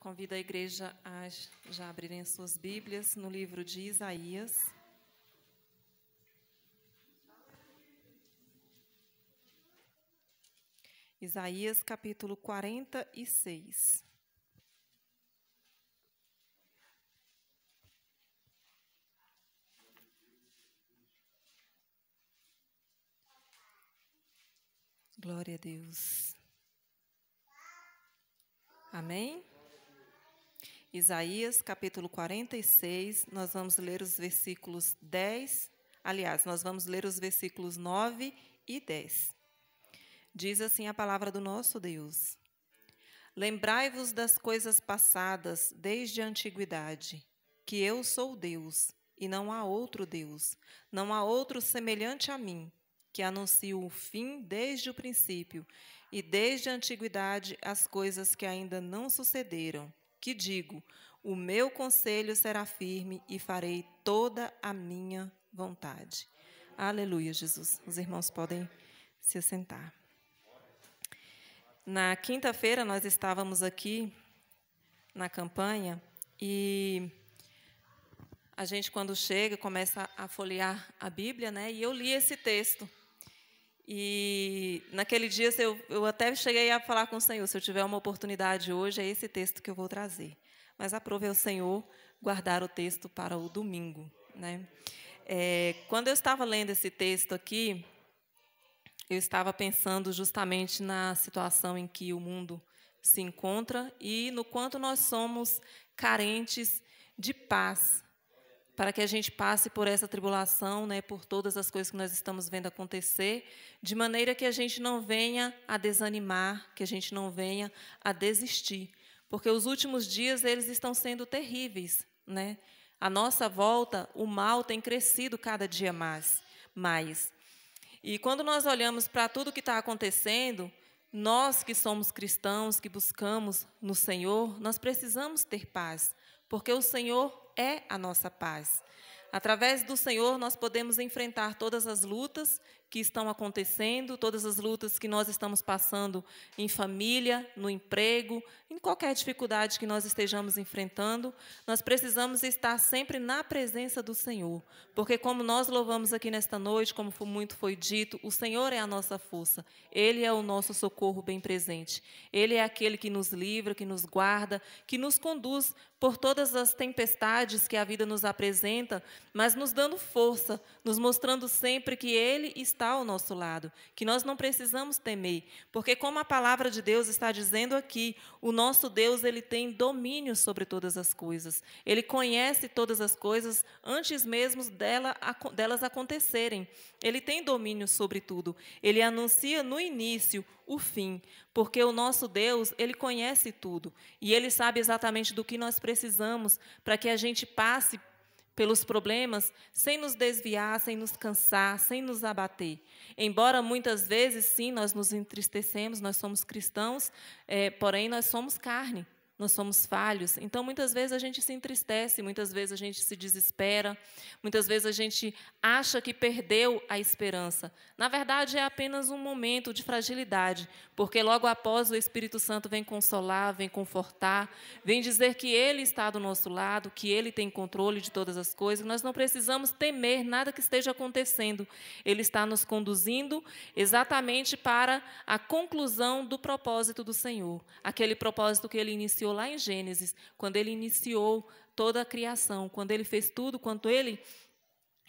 Convido a igreja a já abrirem suas Bíblias no livro de Isaías. Isaías capítulo 46. Glória a Deus. Amém? Isaías, capítulo 46, nós vamos ler os versículos 10, aliás, nós vamos ler os versículos 9 e 10. Diz assim a palavra do nosso Deus: Lembrai-vos das coisas passadas desde a antiguidade, que eu sou Deus e não há outro Deus, não há outro semelhante a mim, que anuncio o fim desde o princípio e desde a antiguidade as coisas que ainda não sucederam que digo: O meu conselho será firme e farei toda a minha vontade. Aleluia, Jesus. Os irmãos podem se assentar. Na quinta-feira nós estávamos aqui na campanha e a gente quando chega começa a folhear a Bíblia, né? E eu li esse texto e naquele dia eu, eu até cheguei a falar com o Senhor: se eu tiver uma oportunidade hoje, é esse texto que eu vou trazer. Mas aprovei o Senhor guardar o texto para o domingo. Né? É, quando eu estava lendo esse texto aqui, eu estava pensando justamente na situação em que o mundo se encontra e no quanto nós somos carentes de paz, para que a gente passe por essa tribulação, né, por todas as coisas que nós estamos vendo acontecer, de maneira que a gente não venha a desanimar, que a gente não venha a desistir, porque os últimos dias eles estão sendo terríveis, né? À nossa volta, o mal tem crescido cada dia mais, mais. E quando nós olhamos para tudo que está acontecendo, nós que somos cristãos, que buscamos no Senhor, nós precisamos ter paz, porque o Senhor é a nossa paz. Através do Senhor, nós podemos enfrentar todas as lutas que estão acontecendo, todas as lutas que nós estamos passando em família, no emprego, em qualquer dificuldade que nós estejamos enfrentando, nós precisamos estar sempre na presença do Senhor, porque como nós louvamos aqui nesta noite, como muito foi dito, o Senhor é a nossa força, Ele é o nosso socorro bem presente, Ele é aquele que nos livra, que nos guarda, que nos conduz por todas as tempestades que a vida nos apresenta, mas nos dando força, nos mostrando sempre que Ele está está ao nosso lado, que nós não precisamos temer, porque como a palavra de Deus está dizendo aqui, o nosso Deus, ele tem domínio sobre todas as coisas. Ele conhece todas as coisas antes mesmo dela, delas acontecerem. Ele tem domínio sobre tudo. Ele anuncia no início o fim, porque o nosso Deus, ele conhece tudo e ele sabe exatamente do que nós precisamos para que a gente passe pelos problemas sem nos desviar, sem nos cansar, sem nos abater. Embora muitas vezes, sim, nós nos entristecemos, nós somos cristãos, é, porém nós somos carne nós somos falhos. Então, muitas vezes a gente se entristece, muitas vezes a gente se desespera, muitas vezes a gente acha que perdeu a esperança. Na verdade, é apenas um momento de fragilidade, porque logo após o Espírito Santo vem consolar, vem confortar, vem dizer que Ele está do nosso lado, que Ele tem controle de todas as coisas. Nós não precisamos temer nada que esteja acontecendo. Ele está nos conduzindo exatamente para a conclusão do propósito do Senhor, aquele propósito que Ele iniciou iniciou lá em Gênesis, quando ele iniciou toda a criação, quando ele fez tudo, quanto ele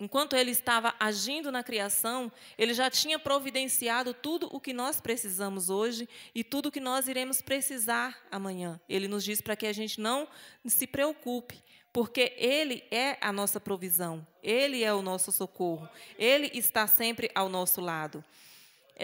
Enquanto ele estava agindo na criação, ele já tinha providenciado tudo o que nós precisamos hoje e tudo o que nós iremos precisar amanhã. Ele nos diz para que a gente não se preocupe, porque ele é a nossa provisão, ele é o nosso socorro, ele está sempre ao nosso lado.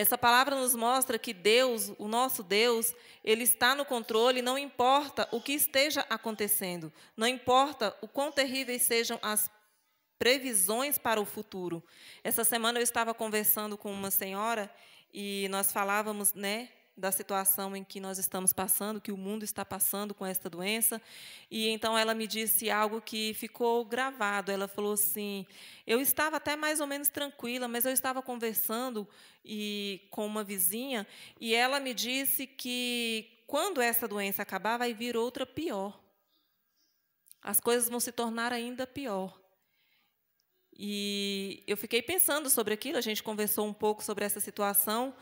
Essa palavra nos mostra que Deus, o nosso Deus, ele está no controle, não importa o que esteja acontecendo, não importa o quão terríveis sejam as previsões para o futuro. Essa semana eu estava conversando com uma senhora e nós falávamos, né, da situação em que nós estamos passando, que o mundo está passando com esta doença. E então ela me disse algo que ficou gravado. Ela falou assim: "Eu estava até mais ou menos tranquila, mas eu estava conversando e com uma vizinha e ela me disse que quando essa doença acabar, vai vir outra pior. As coisas vão se tornar ainda pior." E eu fiquei pensando sobre aquilo, a gente conversou um pouco sobre essa situação.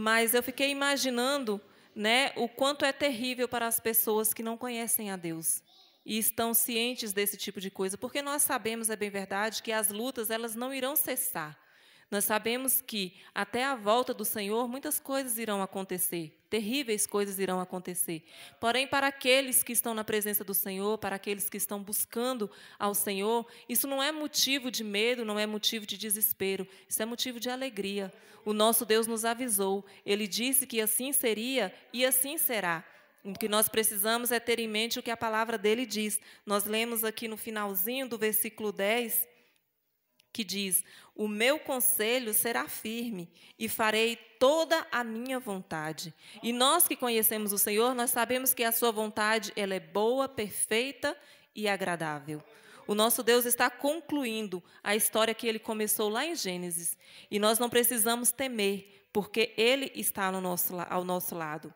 Mas eu fiquei imaginando né, o quanto é terrível para as pessoas que não conhecem a Deus e estão cientes desse tipo de coisa, porque nós sabemos, é bem verdade, que as lutas elas não irão cessar. Nós sabemos que até a volta do Senhor muitas coisas irão acontecer terríveis coisas irão acontecer. Porém, para aqueles que estão na presença do Senhor, para aqueles que estão buscando ao Senhor, isso não é motivo de medo, não é motivo de desespero, isso é motivo de alegria. O nosso Deus nos avisou, ele disse que assim seria e assim será. O que nós precisamos é ter em mente o que a palavra dele diz. Nós lemos aqui no finalzinho do versículo 10 que diz: O meu conselho será firme e farei toda a minha vontade. E nós que conhecemos o Senhor, nós sabemos que a sua vontade ela é boa, perfeita e agradável. O nosso Deus está concluindo a história que ele começou lá em Gênesis, e nós não precisamos temer, porque Ele está no nosso, ao nosso lado.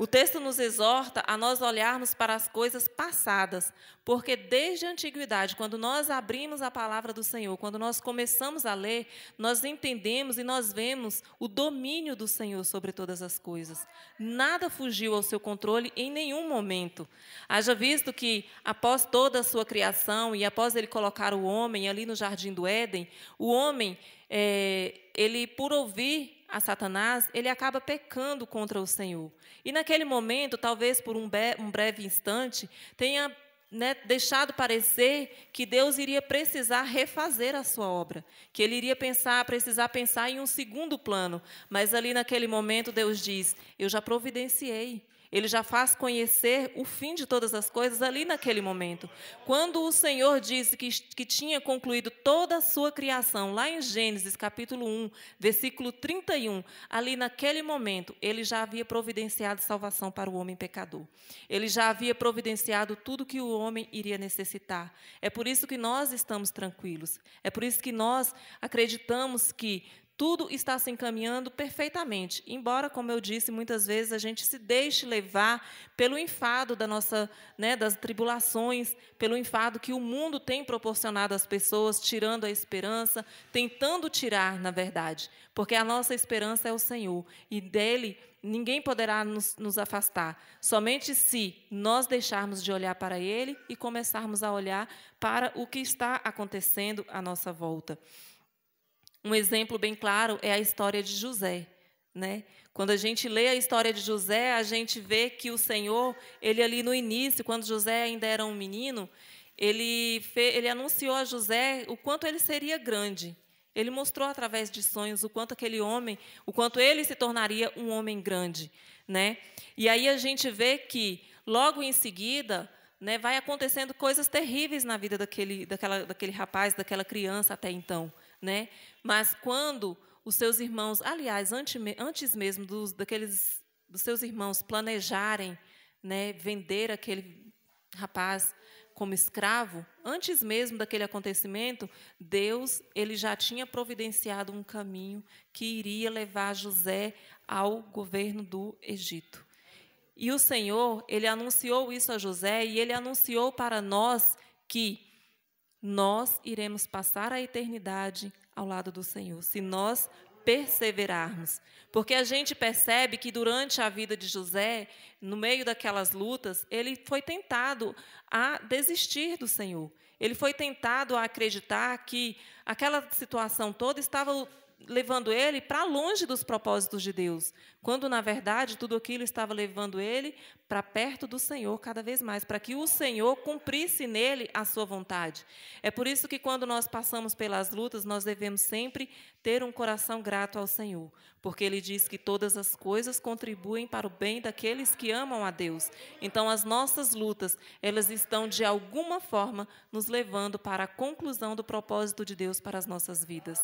O texto nos exorta a nós olharmos para as coisas passadas, porque desde a antiguidade, quando nós abrimos a palavra do Senhor, quando nós começamos a ler, nós entendemos e nós vemos o domínio do Senhor sobre todas as coisas. Nada fugiu ao seu controle em nenhum momento. Haja visto que, após toda a sua criação e após ele colocar o homem ali no jardim do Éden, o homem, é, ele, por ouvir a Satanás, ele acaba pecando contra o Senhor. E naquele momento, talvez por um, um breve instante, tenha né, deixado parecer que Deus iria precisar refazer a sua obra, que ele iria pensar, precisar pensar em um segundo plano. Mas ali naquele momento Deus diz: Eu já providenciei, ele já faz conhecer o fim de todas as coisas ali naquele momento. Quando o Senhor disse que, que tinha concluído toda a sua criação, lá em Gênesis capítulo 1, versículo 31, ali naquele momento, ele já havia providenciado salvação para o homem pecador. Ele já havia providenciado tudo que o homem iria necessitar. É por isso que nós estamos tranquilos. É por isso que nós acreditamos que tudo está se encaminhando perfeitamente. Embora, como eu disse, muitas vezes a gente se deixe levar pelo enfado da nossa, né, das tribulações, pelo enfado que o mundo tem proporcionado às pessoas, tirando a esperança, tentando tirar, na verdade, porque a nossa esperança é o Senhor e dele ninguém poderá nos, nos afastar. Somente se nós deixarmos de olhar para ele e começarmos a olhar para o que está acontecendo à nossa volta. Um exemplo bem claro é a história de José, né? Quando a gente lê a história de José, a gente vê que o Senhor, ele ali no início, quando José ainda era um menino, ele, ele anunciou a José o quanto ele seria grande. Ele mostrou através de sonhos o quanto aquele homem, o quanto ele se tornaria um homem grande, né? E aí a gente vê que logo em seguida, né, vai acontecendo coisas terríveis na vida daquele, daquela, daquele rapaz, daquela criança até então né? Mas quando os seus irmãos, aliás, antes, antes mesmo dos, daqueles, dos seus irmãos planejarem né, vender aquele rapaz como escravo, antes mesmo daquele acontecimento, Deus ele já tinha providenciado um caminho que iria levar José ao governo do Egito. E o Senhor, ele anunciou isso a José e ele anunciou para nós que nós iremos passar a eternidade ao lado do Senhor, se nós perseverarmos. Porque a gente percebe que durante a vida de José, no meio daquelas lutas, ele foi tentado a desistir do Senhor. Ele foi tentado a acreditar que aquela situação toda estava levando ele para longe dos propósitos de Deus, quando na verdade tudo aquilo estava levando ele para perto do Senhor cada vez mais, para que o Senhor cumprisse nele a sua vontade. É por isso que quando nós passamos pelas lutas, nós devemos sempre ter um coração grato ao Senhor, porque ele diz que todas as coisas contribuem para o bem daqueles que amam a Deus. Então as nossas lutas, elas estão de alguma forma nos levando para a conclusão do propósito de Deus para as nossas vidas.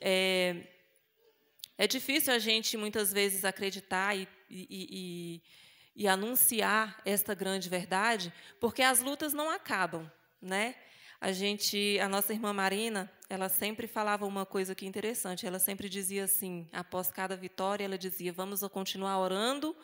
É, é difícil a gente, muitas vezes, acreditar e, e, e, e anunciar esta grande verdade, porque as lutas não acabam. Né? A gente, a nossa irmã Marina, ela sempre falava uma coisa que é interessante. Ela sempre dizia assim, após cada vitória, ela dizia: "Vamos continuar orando,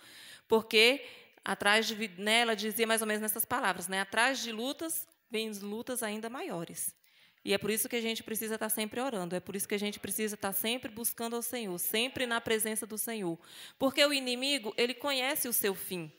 porque atrás de, né, ela dizia mais ou menos nessas palavras, né? Atrás de lutas vêm lutas ainda maiores. E é por isso que a gente precisa estar sempre orando, é por isso que a gente precisa estar sempre buscando ao Senhor, sempre na presença do Senhor. Porque o inimigo, ele conhece o seu fim.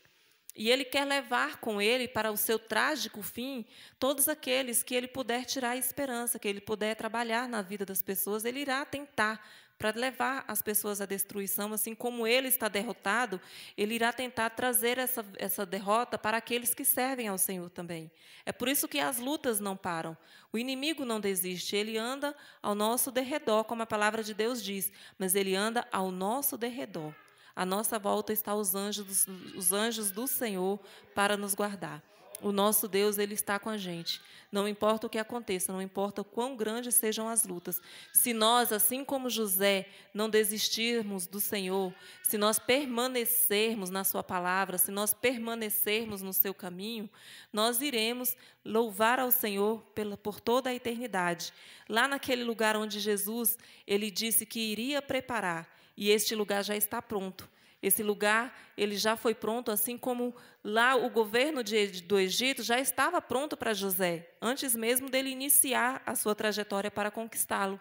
E ele quer levar com ele para o seu trágico fim todos aqueles que ele puder tirar a esperança, que ele puder trabalhar na vida das pessoas, ele irá tentar para levar as pessoas à destruição, assim como ele está derrotado, ele irá tentar trazer essa, essa derrota para aqueles que servem ao Senhor também. É por isso que as lutas não param. O inimigo não desiste, ele anda ao nosso derredor, como a palavra de Deus diz, mas ele anda ao nosso derredor. À nossa volta está os anjos, os anjos do Senhor para nos guardar. O nosso Deus, ele está com a gente. Não importa o que aconteça, não importa quão grandes sejam as lutas. Se nós, assim como José, não desistirmos do Senhor, se nós permanecermos na sua palavra, se nós permanecermos no seu caminho, nós iremos louvar ao Senhor pela, por toda a eternidade. Lá naquele lugar onde Jesus, ele disse que iria preparar, e este lugar já está pronto. Esse lugar ele já foi pronto, assim como lá o governo de, do Egito já estava pronto para José, antes mesmo dele iniciar a sua trajetória para conquistá-lo.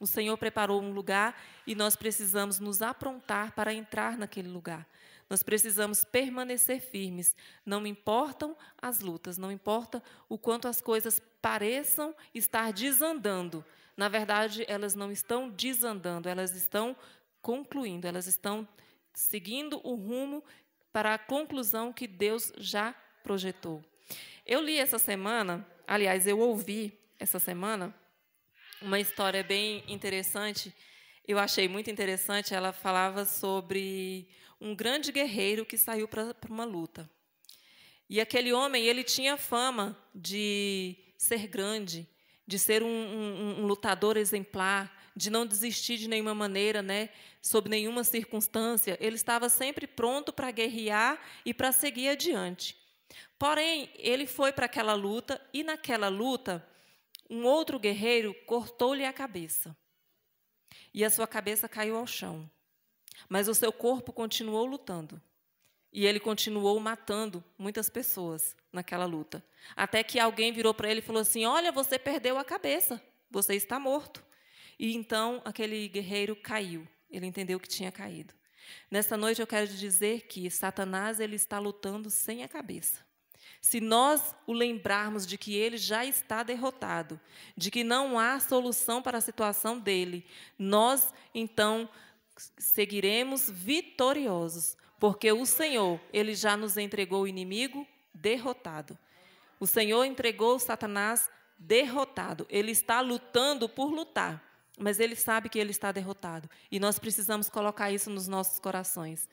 O Senhor preparou um lugar e nós precisamos nos aprontar para entrar naquele lugar. Nós precisamos permanecer firmes. Não importam as lutas, não importa o quanto as coisas pareçam estar desandando. Na verdade, elas não estão desandando, elas estão concluindo, elas estão seguindo o rumo para a conclusão que Deus já projetou. Eu li essa semana, aliás, eu ouvi essa semana uma história bem interessante. Eu achei muito interessante. Ela falava sobre um grande guerreiro que saiu para uma luta. E aquele homem, ele tinha fama de ser grande, de ser um, um, um lutador exemplar, de não desistir de nenhuma maneira, né, sob nenhuma circunstância. Ele estava sempre pronto para guerrear e para seguir adiante. Porém, ele foi para aquela luta e naquela luta um outro guerreiro cortou-lhe a cabeça. E a sua cabeça caiu ao chão. Mas o seu corpo continuou lutando. E ele continuou matando muitas pessoas naquela luta. Até que alguém virou para ele e falou assim: Olha, você perdeu a cabeça, você está morto. E então aquele guerreiro caiu. Ele entendeu que tinha caído. Nesta noite eu quero dizer que Satanás ele está lutando sem a cabeça. Se nós o lembrarmos de que ele já está derrotado, de que não há solução para a situação dele, nós então seguiremos vitoriosos, porque o Senhor, ele já nos entregou o inimigo derrotado. O Senhor entregou Satanás derrotado. Ele está lutando por lutar mas ele sabe que ele está derrotado. E nós precisamos colocar isso nos nossos corações.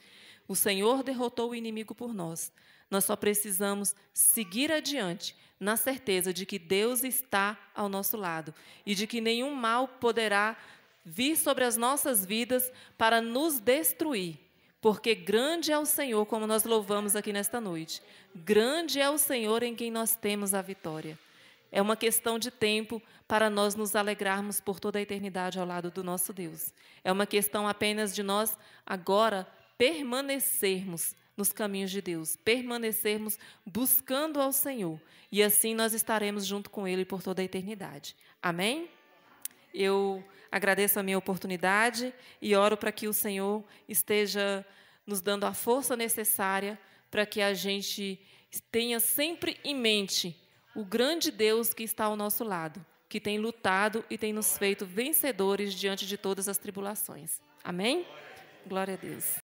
O Senhor derrotou o inimigo por nós. Nós só precisamos seguir adiante, na certeza de que Deus está ao nosso lado e de que nenhum mal poderá vir sobre as nossas vidas para nos destruir. Porque grande é o Senhor, como nós louvamos aqui nesta noite. Grande é o Senhor em quem nós temos a vitória. É uma questão de tempo para nós nos alegrarmos por toda a eternidade ao lado do nosso Deus. É uma questão apenas de nós agora permanecermos nos caminhos de Deus, permanecermos buscando ao Senhor, e assim nós estaremos junto com Ele por toda a eternidade. Amém? Eu agradeço a minha oportunidade e oro para que o Senhor esteja nos dando a força necessária para que a gente tenha sempre em mente o grande Deus que está ao nosso lado, que tem lutado e tem nos feito vencedores diante de todas as tribulações. Amém? Glória a Deus.